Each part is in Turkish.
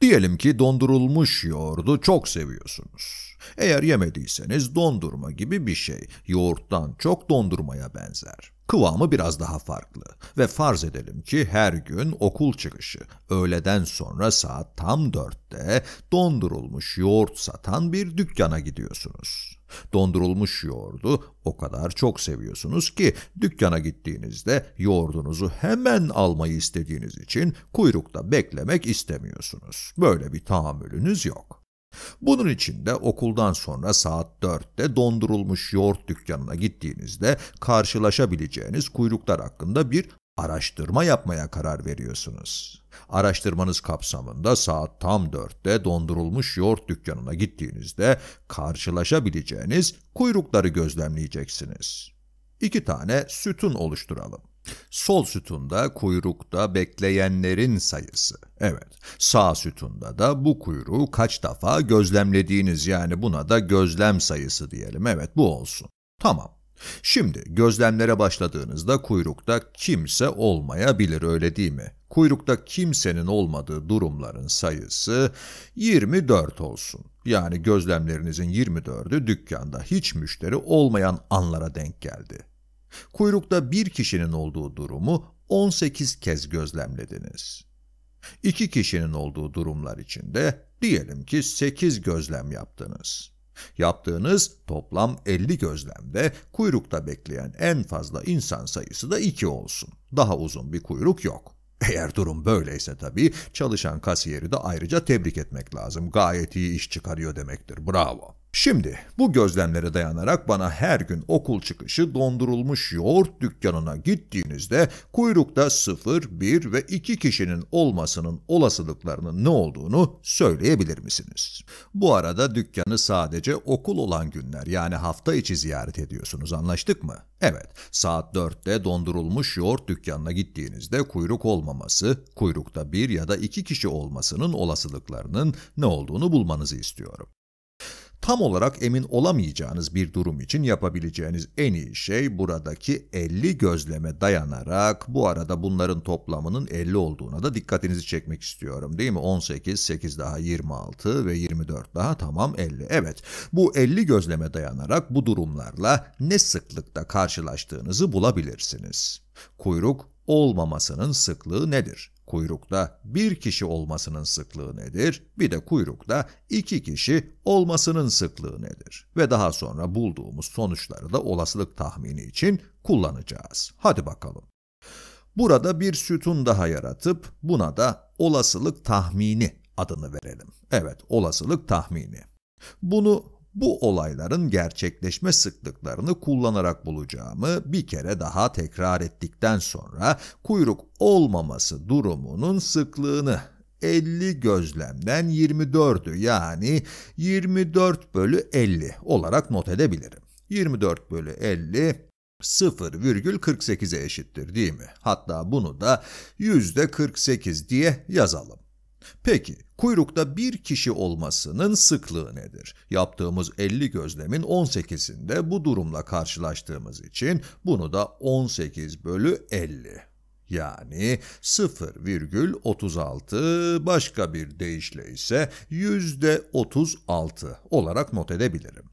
Diyelim ki dondurulmuş yoğurdu çok seviyorsunuz. Eğer yemediyseniz dondurma gibi bir şey. Yoğurttan çok dondurmaya benzer. Kıvamı biraz daha farklı ve farz edelim ki her gün okul çıkışı öğleden sonra saat tam dörtte dondurulmuş yoğurt satan bir dükkana gidiyorsunuz. Dondurulmuş yoğurdu o kadar çok seviyorsunuz ki dükkana gittiğinizde yoğurdunuzu hemen almayı istediğiniz için kuyrukta beklemek istemiyorsunuz. Böyle bir tahammülünüz yok. Bunun için de okuldan sonra saat 4'te dondurulmuş yoğurt dükkanına gittiğinizde karşılaşabileceğiniz kuyruklar hakkında bir araştırma yapmaya karar veriyorsunuz. Araştırmanız kapsamında saat tam 4'te dondurulmuş yoğurt dükkanına gittiğinizde karşılaşabileceğiniz kuyrukları gözlemleyeceksiniz. İki tane sütun oluşturalım. Sol sütunda kuyrukta bekleyenlerin sayısı. Evet, sağ sütunda da bu kuyruğu kaç defa gözlemlediğiniz yani buna da gözlem sayısı diyelim. Evet, bu olsun. Tamam. Şimdi gözlemlere başladığınızda kuyrukta kimse olmayabilir öyle değil mi? Kuyrukta kimsenin olmadığı durumların sayısı 24 olsun. Yani gözlemlerinizin 24'ü dükkanda hiç müşteri olmayan anlara denk geldi. Kuyrukta bir kişinin olduğu durumu 18 kez gözlemlediniz. İki kişinin olduğu durumlar içinde diyelim ki 8 gözlem yaptınız. Yaptığınız toplam 50 gözlemde kuyrukta bekleyen en fazla insan sayısı da 2 olsun. Daha uzun bir kuyruk yok. Eğer durum böyleyse tabii çalışan kasiyeri de ayrıca tebrik etmek lazım. Gayet iyi iş çıkarıyor demektir. Bravo. Şimdi bu gözlemlere dayanarak bana her gün okul çıkışı dondurulmuş yoğurt dükkanına gittiğinizde kuyrukta 0, 1 ve 2 kişinin olmasının olasılıklarının ne olduğunu söyleyebilir misiniz? Bu arada dükkanı sadece okul olan günler yani hafta içi ziyaret ediyorsunuz anlaştık mı? Evet, saat 4'te dondurulmuş yoğurt dükkanına gittiğinizde kuyruk olmaması, kuyrukta 1 ya da 2 kişi olmasının olasılıklarının ne olduğunu bulmanızı istiyorum tam olarak emin olamayacağınız bir durum için yapabileceğiniz en iyi şey buradaki 50 gözleme dayanarak bu arada bunların toplamının 50 olduğuna da dikkatinizi çekmek istiyorum değil mi? 18, 8 daha 26 ve 24 daha tamam 50. Evet bu 50 gözleme dayanarak bu durumlarla ne sıklıkta karşılaştığınızı bulabilirsiniz. Kuyruk olmamasının sıklığı nedir? Kuyrukta bir kişi olmasının sıklığı nedir? Bir de kuyrukta iki kişi olmasının sıklığı nedir? Ve daha sonra bulduğumuz sonuçları da olasılık tahmini için kullanacağız. Hadi bakalım. Burada bir sütun daha yaratıp buna da olasılık tahmini adını verelim. Evet, olasılık tahmini. Bunu bu olayların gerçekleşme sıklıklarını kullanarak bulacağımı bir kere daha tekrar ettikten sonra kuyruk olmaması durumunun sıklığını 50 gözlemden 24'ü yani 24 bölü 50 olarak not edebilirim. 24 bölü 50 0,48'e eşittir değil mi? Hatta bunu da %48 diye yazalım. Peki Kuyrukta bir kişi olmasının sıklığı nedir? Yaptığımız 50 gözlemin 18'inde bu durumla karşılaştığımız için bunu da 18 bölü 50 yani 0,36 başka bir deyişle ise %36 olarak not edebilirim.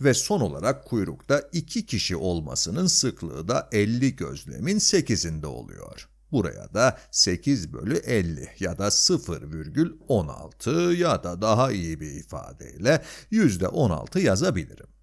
Ve son olarak kuyrukta 2 kişi olmasının sıklığı da 50 gözlemin 8'inde oluyor. Buraya da 8 bölü 50 ya da 0,16 ya da daha iyi bir ifadeyle %16 yazabilirim.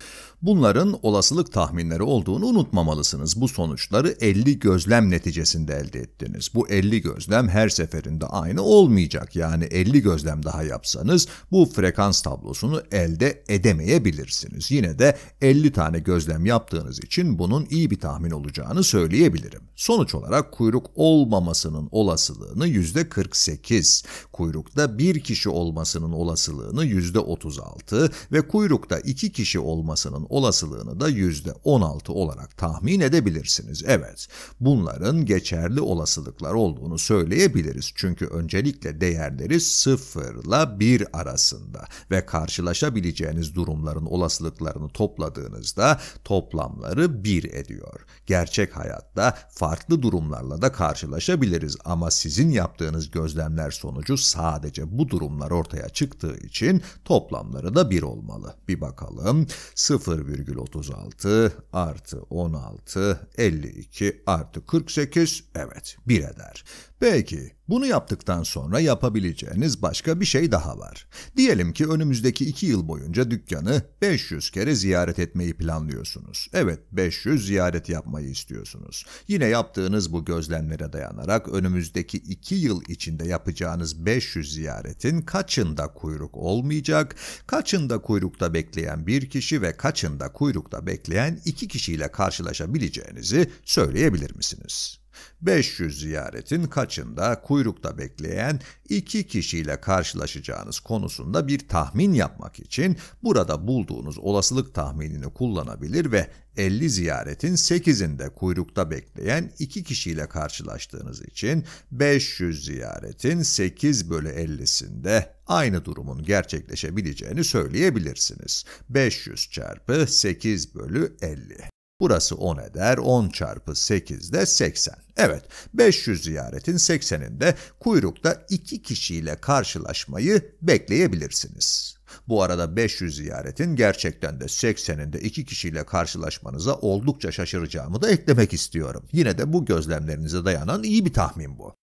Bunların olasılık tahminleri olduğunu unutmamalısınız. Bu sonuçları 50 gözlem neticesinde elde ettiniz. Bu 50 gözlem her seferinde aynı olmayacak. Yani 50 gözlem daha yapsanız bu frekans tablosunu elde edemeyebilirsiniz. Yine de 50 tane gözlem yaptığınız için bunun iyi bir tahmin olacağını söyleyebilirim. Sonuç olarak kuyruk olmamasının olasılığını %48, kuyrukta bir kişi olmasının olasılığını %36 ve kuyrukta iki kişi olmasının olmasının olasılığını da %16 olarak tahmin edebilirsiniz. Evet, bunların geçerli olasılıklar olduğunu söyleyebiliriz. Çünkü öncelikle değerleri 0 ile 1 arasında ve karşılaşabileceğiniz durumların olasılıklarını topladığınızda toplamları 1 ediyor. Gerçek hayatta farklı durumlarla da karşılaşabiliriz ama sizin yaptığınız gözlemler sonucu sadece bu durumlar ortaya çıktığı için toplamları da 1 olmalı. Bir bakalım. 0,36 artı 16 52 artı 48 evet 1 eder. Peki bunu yaptıktan sonra yapabileceğiniz başka bir şey daha var. Diyelim ki önümüzdeki 2 yıl boyunca dükkanı 500 kere ziyaret etmeyi planlıyorsunuz. Evet 500 ziyaret yapmayı istiyorsunuz. Yine yaptığınız bu gözlemlere dayanarak önümüzdeki 2 yıl içinde yapacağınız 500 ziyaretin kaçında kuyruk olmayacak, kaçında kuyrukta bekleyen bir kişi ve kaçında kuyrukta bekleyen iki kişiyle karşılaşabileceğinizi söyleyebilir misiniz? 500 ziyaretin kaçında kuyrukta bekleyen iki kişiyle karşılaşacağınız konusunda bir tahmin yapmak için burada bulduğunuz olasılık tahminini kullanabilir ve 50 ziyaretin 8'inde kuyrukta bekleyen iki kişiyle karşılaştığınız için 500 ziyaretin 8 bölü 50'sinde aynı durumun gerçekleşebileceğini söyleyebilirsiniz. 500 çarpı 8 bölü 50. Burası 10 eder. 10 çarpı 8 de 80. Evet 500 ziyaretin 80'inde kuyrukta 2 kişiyle karşılaşmayı bekleyebilirsiniz. Bu arada 500 ziyaretin gerçekten de 80'inde iki kişiyle karşılaşmanıza oldukça şaşıracağımı da eklemek istiyorum. Yine de bu gözlemlerinize dayanan iyi bir tahmin bu.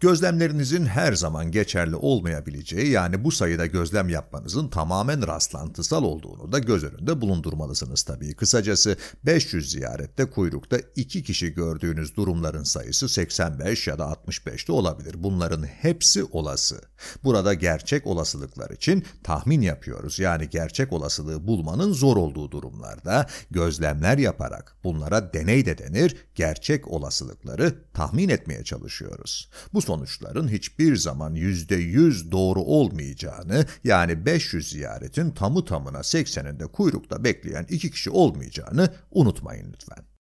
Gözlemlerinizin her zaman geçerli olmayabileceği yani bu sayıda gözlem yapmanızın tamamen rastlantısal olduğunu da göz önünde bulundurmalısınız tabii. Kısacası 500 ziyarette kuyrukta 2 kişi gördüğünüz durumların sayısı 85 ya da 65 de olabilir. Bunların hepsi olası. Burada gerçek olasılıklar için tahmin yapıyoruz. Yani gerçek olasılığı bulmanın zor olduğu durumlarda gözlemler yaparak bunlara deney de denir gerçek olasılıkları tahmin etmeye çalışıyoruz. Bu sonuçların hiçbir zaman %100 doğru olmayacağını yani 500 ziyaretin tamı tamına 80'inde kuyrukta bekleyen iki kişi olmayacağını unutmayın lütfen.